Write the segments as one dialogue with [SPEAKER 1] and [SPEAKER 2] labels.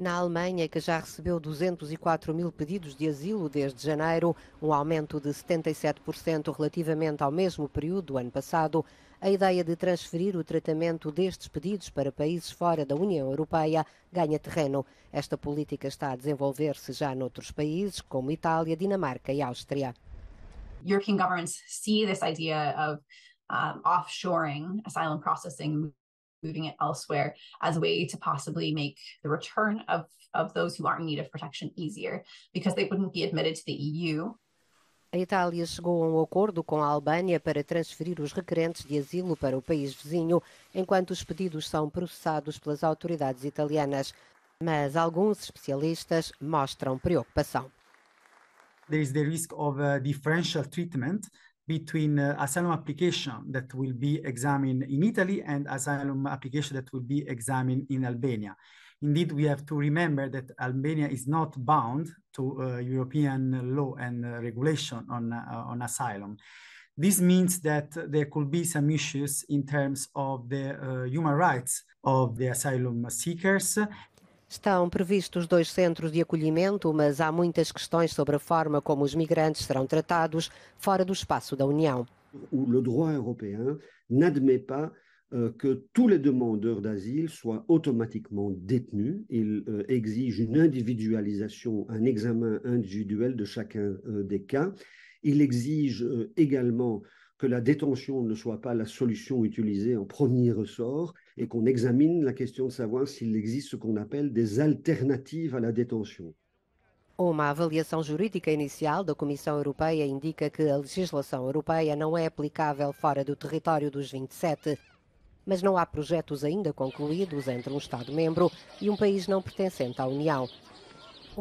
[SPEAKER 1] Na Alemanha, que já recebeu 204 mil pedidos de asilo desde janeiro, um aumento de 77% relativamente ao mesmo período do ano passado, a ideia de transferir o tratamento destes pedidos para países fora da União Europeia ganha terreno. Esta política está a desenvolver-se já noutros países, como Itália, Dinamarca e Áustria.
[SPEAKER 2] European governments see this idea of um, offshoring asylum processing moving it elsewhere as a way to possibly make the return of, of those who in need of protection easier because they wouldn't be admitted to the
[SPEAKER 1] EU. A Itália chegou a um acordo com a Albânia para transferir os requerentes de asilo para o país vizinho, enquanto os pedidos são processados pelas autoridades italianas. Mas alguns especialistas mostram preocupação.
[SPEAKER 3] There is the risk of a uh, differential treatment between uh, asylum application that will be examined in Italy and asylum application that will be examined in Albania. Indeed, we have to remember that Albania is not bound to uh, European law and uh, regulation on, uh, on asylum. This means that there could be some issues in terms of the uh, human rights of the asylum seekers
[SPEAKER 1] Estão previstos dois centros de acolhimento, mas há muitas questões sobre a forma como os migrantes serão tratados fora do espaço da União.
[SPEAKER 4] le droit européen n'admet pas euh, que tous les demandeurs d'asile soient automatiquement détenus. Il euh, exige une individualisation, un examen individuel de chacun euh, des cas. Il exige également que la détention ne soit pas la solution utilisée en premier ressort et qu'on examine la question de savoir s'il existe ce qu'on appelle des alternatives à la détention.
[SPEAKER 1] Uma avaliação jurídica inicial da Comissão Europeia indica que a legislação europeia não é aplicável fora do território dos 27, e mas não há projetos ainda concluídos entre um Estado-membro e um país não pertencente à União.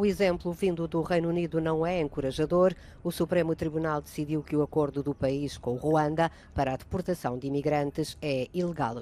[SPEAKER 1] O exemplo vindo do Reino Unido não é encorajador. O Supremo Tribunal decidiu que o acordo do país com Ruanda para a deportação de imigrantes é ilegal.